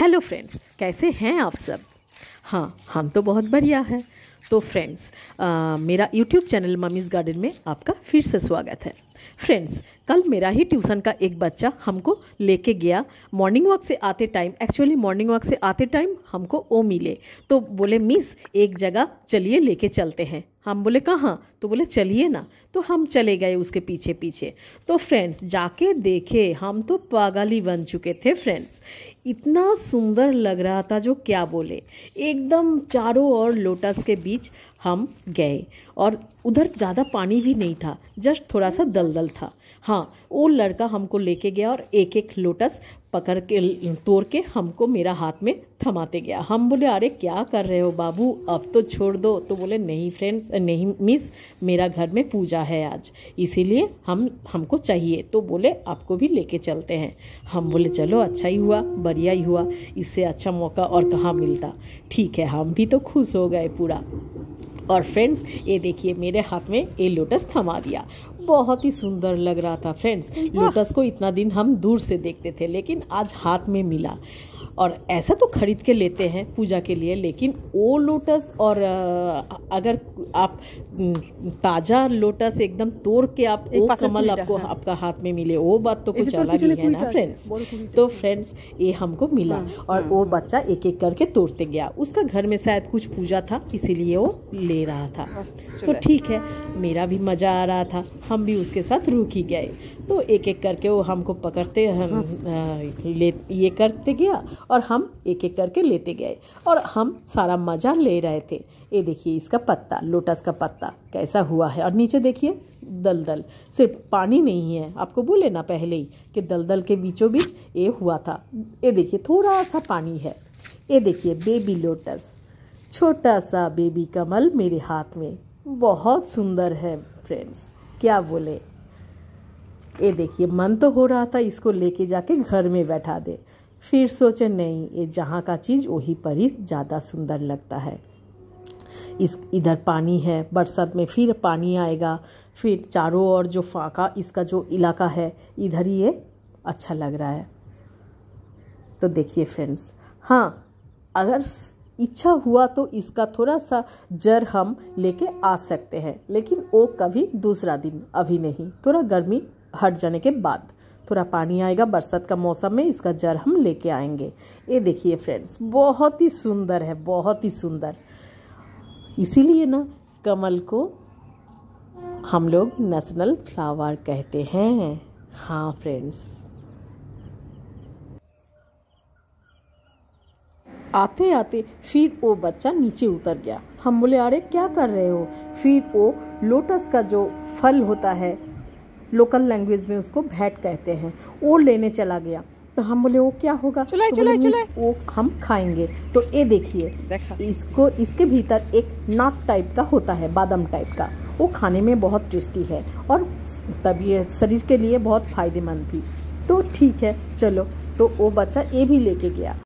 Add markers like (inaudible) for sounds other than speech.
Hello friends कैसे हैं आप सब हाँ हम तो बहुत बढ़िया हैं तो फ्रेंड्स मेरा यूट्यूब चैनल ममीज़ गार्डन में आपका फिर से स्वागत है फ्रेंड्स कल मेरा ही ट्यूशन का एक बच्चा हमको लेके गया मॉर्निंग वॉक से आते टाइम एक्चुअली मॉर्निंग वॉक से आते टाइम हमको ओ मिले तो बोले मिस एक जगह चलिए लेके चलते हैं हम बोले कहाँ तो बोले चलिए ना तो हम चले गए उसके पीछे पीछे तो फ्रेंड्स जाके देखे हम तो पागल ही बन चुके थे फ्रेंड्स इतना सुंदर लग रहा था जो क्या बोले एकदम चारों ओर लोटस के बीच हम गए और उधर ज़्यादा पानी भी नहीं था जस्ट थोड़ा सा दलदल था हाँ वो लड़का हमको लेके गया और एक एक लोटस पकड़ के तोड़ के हमको मेरा हाथ में थमाते गया हम बोले अरे क्या कर रहे हो बाबू अब तो छोड़ दो तो बोले नहीं फ्रेंड्स नहीं मिस मेरा घर में पूजा है आज इसीलिए हम हमको चाहिए तो बोले आपको भी लेके चलते हैं हम बोले चलो अच्छा ही हुआ बढ़िया ही हुआ इससे अच्छा मौका और कहाँ मिलता ठीक है हम भी तो खुश हो गए पूरा और फ्रेंड्स ये देखिए मेरे हाथ में ये लोटस थमा दिया बहुत ही सुंदर लग रहा था फ्रेंड्स लोटस (laughs) को इतना दिन हम दूर से देखते थे लेकिन आज हाथ में मिला और ऐसा तो ख़रीद के लेते हैं पूजा के लिए लेकिन वो लोटस और अगर आप ताज़ा लोटस एकदम तोड़ के आप वो कमल आपको हाँ। आपका हाथ में मिले वो बात तो कुछ तो अलग ही है ना फ्रेंड्स तो फ्रेंड्स ये हमको मिला हाँ, और वो हाँ। बच्चा एक एक करके तोड़ते गया उसका घर में शायद कुछ पूजा था इसीलिए वो ले रहा था तो ठीक है मेरा भी मज़ा आ रहा था हम भी उसके साथ ही गए तो एक एक करके वो हमको पकड़ते हम हाँ। ले ये करते गया और हम एक एक करके लेते गए और हम सारा मज़ा ले रहे थे ये देखिए इसका पत्ता लोटस का पत्ता कैसा हुआ है और नीचे देखिए दलदल सिर्फ पानी नहीं है आपको बोले ना पहले ही कि दलदल के बीचों बीच ये हुआ था ये देखिए थोड़ा सा पानी है ये देखिए बेबी लोटस छोटा सा बेबी कमल मेरे हाथ में बहुत सुंदर है फ्रेंड्स क्या बोले ये देखिए मन तो हो रहा था इसको लेके जाके घर में बैठा दे फिर सोचे नहीं ये जहाँ का चीज़ वही पर ही ज़्यादा सुंदर लगता है इस इधर पानी है बरसात में फिर पानी आएगा फिर चारों ओर जो फाका इसका जो इलाका है इधर ही ये अच्छा लग रहा है तो देखिए फ्रेंड्स हाँ अगर इच्छा हुआ तो इसका थोड़ा सा जर हम लेके आ सकते हैं लेकिन वो कभी दूसरा दिन अभी नहीं थोड़ा गर्मी हट जाने के बाद थोड़ा पानी आएगा बरसात का मौसम में इसका जर हम लेके आएंगे ये देखिए फ्रेंड्स बहुत ही सुंदर है बहुत ही सुंदर इसीलिए ना कमल को हम लोग नेशनल फ्लावर कहते हैं हाँ फ्रेंड्स आते आते फिर वो बच्चा नीचे उतर गया हम बोले अरे क्या कर रहे हो फिर वो लोटस का जो फल होता है लोकल लैंग्वेज में उसको भैट कहते हैं वो लेने चला गया तो हम बोले वो क्या होगा चुलाए, तो चुलाए, चुलाए। वो हम खाएंगे तो ये देखिए इसको इसके भीतर एक नाक टाइप का होता है बादाम टाइप का वो खाने में बहुत टेस्टी है और तबीयत शरीर के लिए बहुत फायदेमंद भी तो ठीक है चलो तो वो बच्चा ये भी लेके गया